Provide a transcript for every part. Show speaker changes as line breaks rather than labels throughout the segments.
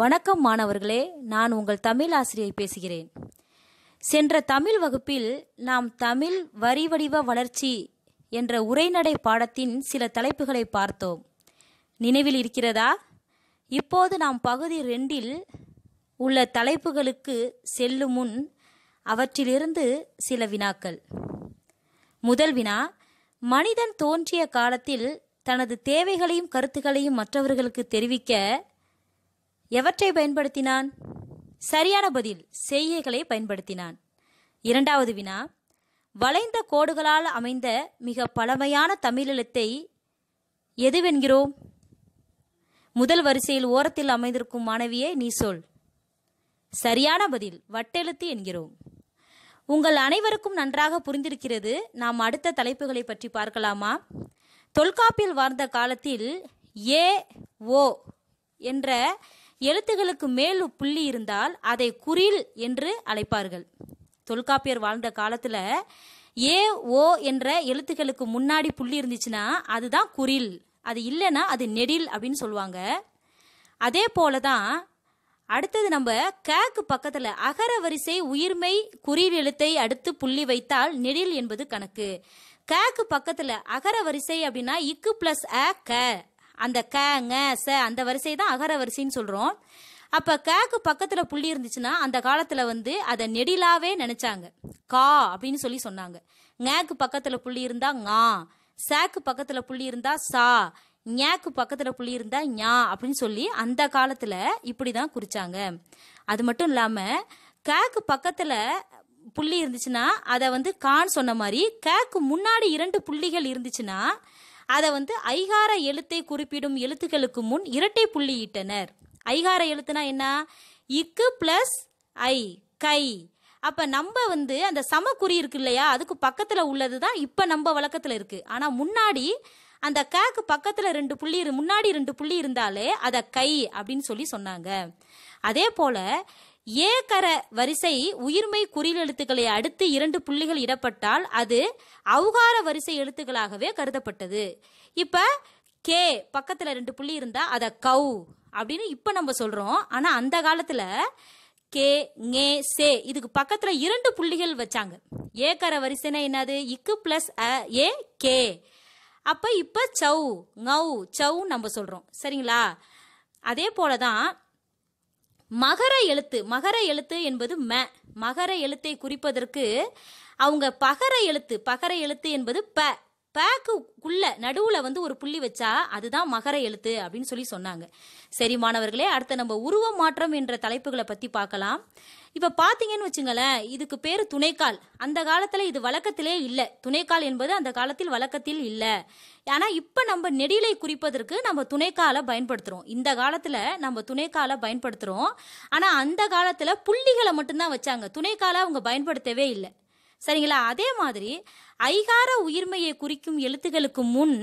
வணக்கம் மாணவர்களே நான் உங்கள் தமிழ் ஆசிரியை பேசுகிறேன் சென்ற தமிழ் வகுப்பில் நாம் தமிழ் வரிவடிவ வளர்ச்சி என்ற உரைநடை பாடத்தின் சில தலைப்புகளை பார்த்தோம் நினைவில் இருக்கிறதா இப்போது நாம் பகுதி ரெண்டில் உள்ள தலைப்புகளுக்கு செல்லும் முன் அவற்றிலிருந்து சில வினாக்கள் முதல் வினா மனிதன் தோன்றிய காலத்தில் தனது தேவைகளையும் கருத்துக்களையும் மற்றவர்களுக்கு தெரிவிக்க எவற்றை பயன்படுத்தினான் சரியான பதில் செய்கைகளை பயன்படுத்தினான் இரண்டாவது வினா வளைந்த கோடுகளால் அமைந்த மிக பழமையான தமிழெழுத்தை எதுவென்கிறோம் முதல் வரிசையில் ஓரத்தில் அமைந்திருக்கும் மாணவியை நீ சொல் சரியான பதில் வட்டெழுத்து என்கிறோம் உங்கள் அனைவருக்கும் நன்றாக புரிந்திருக்கிறது நாம் அடுத்த தலைப்புகளை பற்றி பார்க்கலாமா தொல்காப்பியில் வாழ்ந்த காலத்தில் ஏ ஓ என்ற எழுத்துகளுக்கு மேல் புள்ளி இருந்தால் அதை குறில் என்று அழைப்பார்கள் தொல்காப்பியர் வாழ்ந்த காலத்தில் ஏ ஓ என்ற எழுத்துக்களுக்கு முன்னாடி புள்ளி இருந்துச்சுன்னா அதுதான் குறில் அது இல்லைன்னா அது நெடில் அப்படின்னு சொல்லுவாங்க அதே போல தான் அடுத்தது நம்ம கேக்கு பக்கத்தில் அகர வரிசை உயிர்மை குறில் எழுத்தை அடுத்து புள்ளி வைத்தால் நெடில் என்பது கணக்கு கேக்கு பக்கத்தில் அகர வரிசை அப்படின்னா இக்கு பிளஸ் அ க அந்த க ங ச அந்த வரிசை தான் அகர வரிசைன்னு சொல்கிறோம் அப்போ கேக்கு பக்கத்தில் புள்ளி இருந்துச்சுன்னா அந்த காலத்தில் வந்து அதை நெடிலாவே நினச்சாங்க கா அப்படின்னு சொல்லி சொன்னாங்க ஞாக்கு பக்கத்தில் புள்ளி இருந்தா ஞா சேக்கு பக்கத்தில் புள்ளி இருந்தா சா ஞாக்கு பக்கத்தில் புள்ளி இருந்தா ஞா அப்படின்னு சொல்லி அந்த காலத்தில் இப்படி தான் குறிச்சாங்க அது மட்டும் இல்லாமல் கேக்கு பக்கத்தில் புள்ளி இருந்துச்சுன்னா அதை வந்து கான்னு சொன்ன மாதிரி கேக்கு முன்னாடி இரண்டு புள்ளிகள் இருந்துச்சுன்னா அதை வந்து ஐகார எழுத்தை குறிப்பிடும் எழுத்துக்களுக்கு முன் இரட்டை புள்ளியிட்டனர் ஐகார எழுத்துனா என்ன இக்கு பிளஸ் ஐ கை அப்போ நம்ம வந்து அந்த சமக்குறி இருக்கு இல்லையா அதுக்கு பக்கத்தில் உள்ளது தான் இப்போ நம்ம வழக்கத்தில் இருக்குது ஆனால் முன்னாடி அந்த கேக்கு பக்கத்தில் ரெண்டு புள்ளி முன்னாடி ரெண்டு புள்ளி இருந்தாலே அதை கை அப்படின்னு சொல்லி சொன்னாங்க அதே போல் ஏகர வரிசை உயிர்மை குறியில் எழுத்துக்களை அடுத்து இரண்டு புள்ளிகள் இடப்பட்டால் அது அவுகார வரிசை எழுத்துக்களாகவே கருதப்பட்டது இப்போ கே பக்கத்தில் ரெண்டு புள்ளி இருந்தால் அதை கவு அப்படின்னு இப்போ நம்ம சொல்கிறோம் ஆனால் அந்த காலத்தில் கே ஏ சே இதுக்கு பக்கத்தில் இரண்டு புள்ளிகள் வச்சாங்க ஏக்கர வரிசைனா என்னது இக்கு ப்ளஸ் அ ஏ கே அப்போ இப்போ சவு ஙவு நம்ம சொல்கிறோம் சரிங்களா அதே போல தான் மகர எழுத்து மகர எழுத்து என்பது ம மகர எழுத்தை குறிப்பதற்கு அவங்க பகர எழுத்து பகர எழுத்து என்பது ப பேக்குள்ள நடுவுல வந்து ஒரு புள்ளி வச்சா அதுதான் மகர எழுத்து அப்படின்னு சொல்லி சொன்னாங்க சரி மாணவர்களே அடுத்த நம்ம உருவ மாற்றம் என்ற தலைப்புகளை பத்தி பார்க்கலாம் இப்போ பார்த்தீங்கன்னு வச்சுங்களேன் இதுக்கு பேர் துணைக்கால் அந்த காலத்தில் இது வழக்கத்திலே இல்லை துணைக்கால் என்பது அந்த காலத்தில் வழக்கத்தில் இல்லை ஆனால் இப்போ நம்ம நெடிலை குறிப்பதற்கு நம்ம துணைக்காலை பயன்படுத்துகிறோம் இந்த காலத்தில் நம்ம துணைக்காலை பயன்படுத்துகிறோம் ஆனால் அந்த காலத்தில் புள்ளிகளை மட்டும்தான் வச்சாங்க துணைக்காலை அவங்க பயன்படுத்தவே இல்லை சரிங்களா அதே மாதிரி ஐகார உயிர்மையை குறிக்கும் எழுத்துகளுக்கு முன்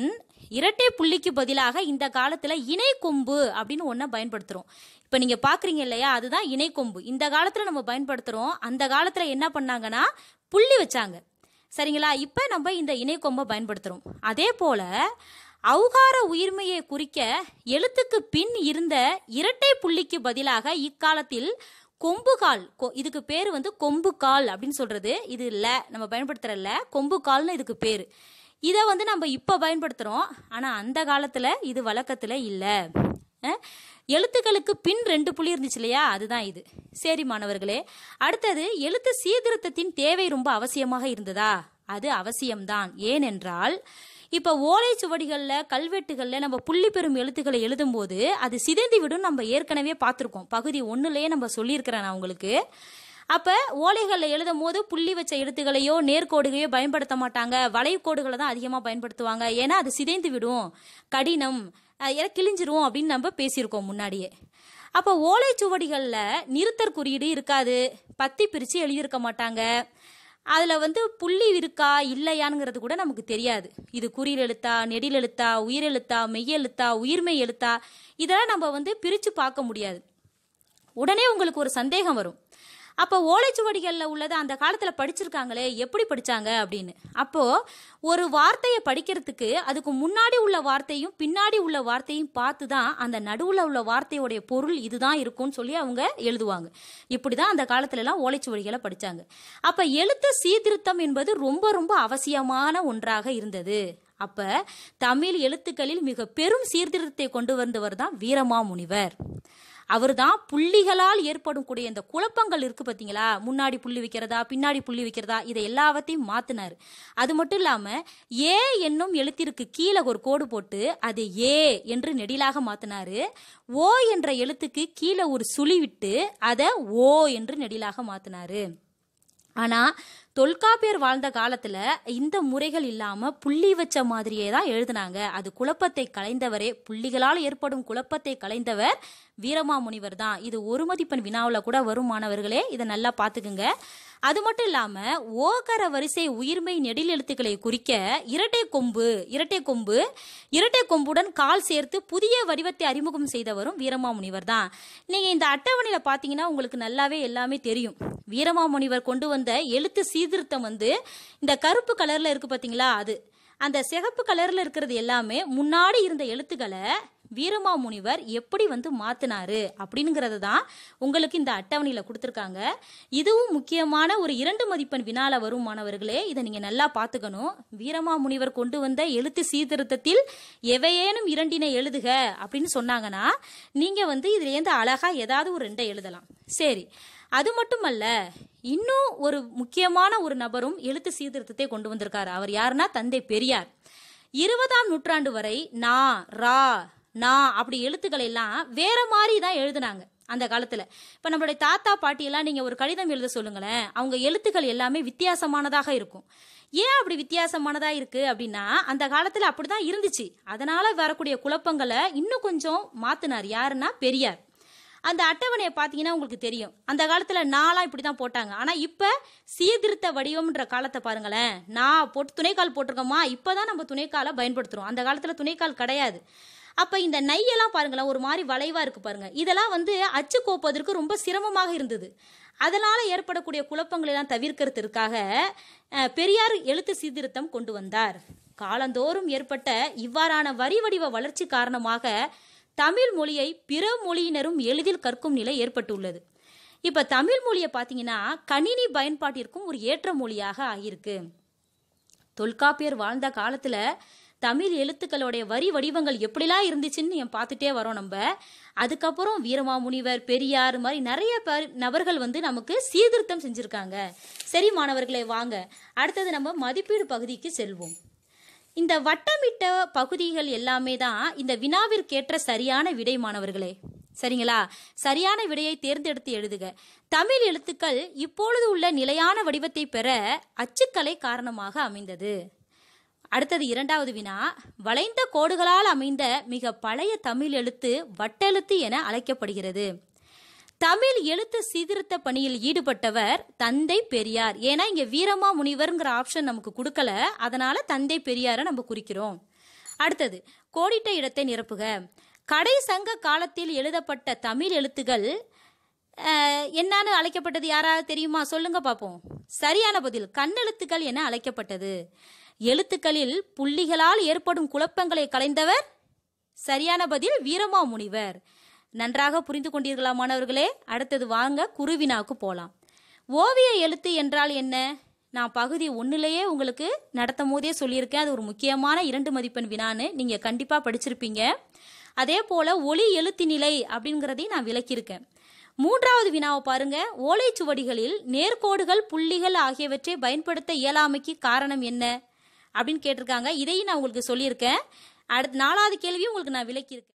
இரட்டை புள்ளிக்கு பதிலாக இந்த காலத்தில் இணை கொம்பு அப்படின்னு ஒன்றை பயன்படுத்துகிறோம் இப்போ நீங்கள் பார்க்குறீங்க இல்லையா அதுதான் இணை கொம்பு இந்த காலத்தில் நம்ம பயன்படுத்துகிறோம் அந்த காலத்தில் என்ன பண்ணாங்கன்னா புள்ளி வச்சாங்க சரிங்களா இப்போ நம்ம இந்த இணை கொம்பை பயன்படுத்துகிறோம் அதே போல் அவுகார உயிர்மையை குறிக்க எழுத்துக்கு பின் இருந்த இரட்டை புள்ளிக்கு பதிலாக இக்காலத்தில் கொம்புகால் இதுக்கு பேர் வந்து கொம்புகால் அப்படின்னு சொல்கிறது இது இல்லை நம்ம பயன்படுத்துகிற கொம்பு கொம்புகால்னு இதுக்கு பேர் இதை வந்து நம்ம இப்போ பயன்படுத்துகிறோம் ஆனால் அந்த காலத்தில் இது வழக்கத்தில் இல்லை எழுத்துக்களுக்கு பின் ரெண்டு புள்ளி இருந்துச்சு இல்லையா அதுதான் இது சரி மாணவர்களே அடுத்தது எழுத்து சீர்திருத்தத்தின் தேவை ரொம்ப அவசியமாக இருந்ததா அது அவசியம்தான் ஏனென்றால் இப்போ ஓலை சுவடிகளில் கல்வெட்டுகளில் நம்ம புள்ளி பெறும் எழுத்துக்களை எழுதும்போது அது சிதைந்து விடும் நம்ம ஏற்கனவே பார்த்துருக்கோம் பகுதி ஒன்றுலேயே நம்ம சொல்லியிருக்கிறேன் நான் உங்களுக்கு அப்போ ஓலைகளில் எழுதும் போது புள்ளி வச்ச எழுத்துக்களையோ நேர்கோடுகளையோ பயன்படுத்த மாட்டாங்க கோடுகளை தான் அதிகமாக பயன்படுத்துவாங்க ஏன்னா அது சிதைந்து விடும் கடினம் ஏன்னா கிழிஞ்சிரும் அப்படின்னு நம்ம பேசியிருக்கோம் முன்னாடியே அப்போ ஓலைச்சுவடிகளில் நிறுத்தற் குறியீடு இருக்காது பத்தி பிரித்து எழுதியிருக்க மாட்டாங்க அதில் வந்து புள்ளி இருக்கா இல்லையானுங்கிறது கூட நமக்கு தெரியாது இது குறியில் எழுத்தா நெடில் எழுத்தா உயிரெழுத்தா மெய்யெழுத்தா மெய் எழுத்தா இதெல்லாம் நம்ம வந்து பிரித்து பார்க்க முடியாது உடனே உங்களுக்கு ஒரு சந்தேகம் வரும் அப்போ ஓலைச்சுவடிகளில் உள்ளதை அந்த காலத்தில் படிச்சிருக்காங்களே எப்படி படித்தாங்க அப்படின்னு அப்போது ஒரு வார்த்தையை படிக்கிறதுக்கு அதுக்கு முன்னாடி உள்ள வார்த்தையும் பின்னாடி உள்ள வார்த்தையும் பார்த்து தான் அந்த நடுவில் உள்ள வார்த்தையோடைய பொருள் இதுதான் இருக்கும்னு சொல்லி அவங்க எழுதுவாங்க இப்படி தான் அந்த காலத்துலலாம் ஓலைச்சுவடிகளை படித்தாங்க அப்போ எழுத்து சீர்திருத்தம் என்பது ரொம்ப ரொம்ப அவசியமான ஒன்றாக இருந்தது அப்ப தமிழ் எழுத்துக்களில் மிக பெரும் சீர்திருத்தத்தை கொண்டு வந்தவர் தான் வீரமாமுனிவர் அவர் தான் புள்ளிகளால் ஏற்படும் கூடிய இந்த குழப்பங்கள் இருக்குது பார்த்தீங்களா முன்னாடி புள்ளி வைக்கிறதா பின்னாடி புள்ளி வைக்கிறதா இதை எல்லாவற்றையும் மாற்றினார் அது மட்டும் இல்லாமல் ஏ என்னும் எழுத்திற்கு கீழே ஒரு கோடு போட்டு அதை ஏ என்று நெடிலாக மாத்தினாரு ஓ என்ற எழுத்துக்கு கீழே ஒரு சுழி விட்டு அதை ஓ என்று நெடிலாக மாத்தினாரு ஆனால் தொல்காப்பியர் வாழ்ந்த காலத்தில் இந்த முறைகள் இல்லாமல் புள்ளி வச்ச மாதிரியே தான் எழுதினாங்க அது குழப்பத்தை கலைந்தவரே புள்ளிகளால் ஏற்படும் குழப்பத்தை கலைந்தவர் வீரமாமுனிவர் தான் இது ஒரு மதிப்பெண் வினாவில் கூட வரும் மாணவர்களே இதை நல்லா பார்த்துக்குங்க அது மட்டும் இல்லாமல் ஓகர வரிசை உயிர்மை நெடில் எழுத்துக்களை குறிக்க இரட்டை கொம்பு இரட்டை கொம்பு இரட்டை கொம்புடன் கால் சேர்த்து புதிய வடிவத்தை அறிமுகம் செய்தவரும் வீரமாமுனிவர் தான் நீங்கள் இந்த அட்டவணையில் பார்த்தீங்கன்னா உங்களுக்கு நல்லாவே எல்லாமே தெரியும் வீரமாமுனிவர் கொண்டு வந்த எழுத்து சீர்திருத்தம் வந்து இந்த கருப்பு கலரில் இருக்குது பார்த்தீங்களா அது அந்த சிகப்பு கலரில் இருக்கிறது எல்லாமே முன்னாடி இருந்த எழுத்துக்களை வீரமாமுனிவர் எப்படி வந்து மாத்தினாரு அப்படிங்கிறத தான் உங்களுக்கு இந்த அட்டவணையில் கொடுத்துருக்காங்க இதுவும் முக்கியமான ஒரு இரண்டு மதிப்பெண் வினால வரும் மாணவர்களே இதை நீங்கள் நல்லா பார்த்துக்கணும் வீரமாமுனிவர் கொண்டு வந்த எழுத்து சீர்திருத்தத்தில் எவையேனும் இரண்டினை எழுதுக அப்படின்னு சொன்னாங்கன்னா நீங்கள் வந்து இதுலேருந்து அழகாக ஏதாவது ஒரு ரெண்டை எழுதலாம் சரி அது மட்டுமல்ல இன்னும் ஒரு முக்கியமான ஒரு நபரும் எழுத்து சீர்திருத்தத்தை கொண்டு வந்திருக்காரு அவர் யாருன்னா தந்தை பெரியார் இருபதாம் நூற்றாண்டு வரை நா ரா நான் அப்படி எழுத்துக்களை எல்லாம் வேற மாதிரி தான் எழுதுனாங்க அந்த காலத்தில் இப்போ நம்மளுடைய தாத்தா எல்லாம் நீங்கள் ஒரு கடிதம் எழுத சொல்லுங்களேன் அவங்க எழுத்துக்கள் எல்லாமே வித்தியாசமானதாக இருக்கும் ஏன் அப்படி வித்தியாசமானதாக இருக்குது அப்படின்னா அந்த காலத்தில் அப்படி தான் இருந்துச்சு அதனால் வரக்கூடிய குழப்பங்களை இன்னும் கொஞ்சம் மாற்றினார் யாருன்னா பெரியார் அந்த அட்டவணையை பார்த்தீங்கன்னா உங்களுக்கு தெரியும் அந்த காலத்தில் நாலாம் இப்படி தான் போட்டாங்க ஆனால் இப்போ சீர்திருத்த வடிவம்ன்ற காலத்தை பாருங்களேன் நான் போட்டு துணைக்கால் போட்டிருக்கோமா இப்போ தான் நம்ம துணைக்காலை பயன்படுத்துகிறோம் அந்த காலத்தில் துணைக்கால் கிடையாது அப்போ இந்த நையெல்லாம் பாருங்களேன் ஒரு மாதிரி வளைவாக இருக்குது பாருங்கள் இதெல்லாம் வந்து அச்சு கோப்பதற்கு ரொம்ப சிரமமாக இருந்தது அதனால் ஏற்படக்கூடிய குழப்பங்களெல்லாம் தவிர்க்கிறதுக்காக பெரியார் எழுத்து சீர்திருத்தம் கொண்டு வந்தார் காலந்தோறும் ஏற்பட்ட இவ்வாறான வரி வடிவ வளர்ச்சி காரணமாக தமிழ் மொழியை பிற மொழியினரும் எளிதில் கற்கும் நிலை ஏற்பட்டுள்ளது இப்போ தமிழ் மொழியை பார்த்தீங்கன்னா கணினி பயன்பாட்டிற்கும் ஒரு ஏற்ற மொழியாக ஆகியிருக்கு தொல்காப்பியர் வாழ்ந்த காலத்தில் தமிழ் எழுத்துக்களுடைய வரி வடிவங்கள் எப்படிலாம் இருந்துச்சுன்னு என் பார்த்துட்டே வரோம் நம்ம அதுக்கப்புறம் வீரமாமுனிவர் பெரியார் மாதிரி நிறைய பேர் நபர்கள் வந்து நமக்கு சீர்திருத்தம் செஞ்சுருக்காங்க சரி மாணவர்களே வாங்க அடுத்தது நம்ம மதிப்பீடு பகுதிக்கு செல்வோம் இந்த வட்டமிட்ட பகுதிகள் எல்லாமே தான் இந்த வினாவிற்கேற்ற சரியான விடை மாணவர்களே சரிங்களா சரியான விடையை தேர்ந்தெடுத்து எழுதுக தமிழ் எழுத்துக்கள் இப்பொழுது உள்ள நிலையான வடிவத்தை பெற அச்சுக்கலை காரணமாக அமைந்தது அடுத்தது இரண்டாவது வினா வளைந்த கோடுகளால் அமைந்த மிக பழைய தமிழ் எழுத்து வட்டெழுத்து என அழைக்கப்படுகிறது தமிழ் எழுத்து சீர்திருத்த பணியில் ஈடுபட்டவர் தந்தை பெரியார் ஏன்னா இங்கே வீரமா முனிவர்ங்கிற ஆப்ஷன் நமக்கு கொடுக்கல அதனால தந்தை பெரியாரை நம்ம குறிக்கிறோம் அடுத்தது கோடிட்ட இடத்தை நிரப்புக கடை சங்க காலத்தில் எழுதப்பட்ட தமிழ் எழுத்துகள் என்னான்னு அழைக்கப்பட்டது யாராவது தெரியுமா சொல்லுங்க பார்ப்போம் சரியான பதில் கண்ணெழுத்துக்கள் என அழைக்கப்பட்டது எழுத்துக்களில் புள்ளிகளால் ஏற்படும் குழப்பங்களை கலைந்தவர் சரியான பதில் வீரமாமுனிவர் நன்றாக புரிந்து கொண்டீர்களா மாணவர்களே அடுத்தது வாங்க குருவினாவுக்கு போகலாம் ஓவிய எழுத்து என்றால் என்ன நான் பகுதி ஒன்றுலேயே உங்களுக்கு நடத்தும் போதே சொல்லியிருக்கேன் அது ஒரு முக்கியமான இரண்டு மதிப்பெண் வினான்னு நீங்கள் கண்டிப்பாக படிச்சிருப்பீங்க அதே போல் ஒளி எழுத்து நிலை அப்படிங்கிறதையும் நான் விளக்கியிருக்கேன் மூன்றாவது வினாவை பாருங்க ஓலைச்சுவடிகளில் நேர்கோடுகள் புள்ளிகள் ஆகியவற்றை பயன்படுத்த இயலாமைக்கு காரணம் என்ன அப்படின்னு கேட்டிருக்காங்க இதையும் நான் உங்களுக்கு சொல்லியிருக்கேன் அடுத்து நாலாவது கேள்வியும் உங்களுக்கு நான் விளக்கியிருக்கேன்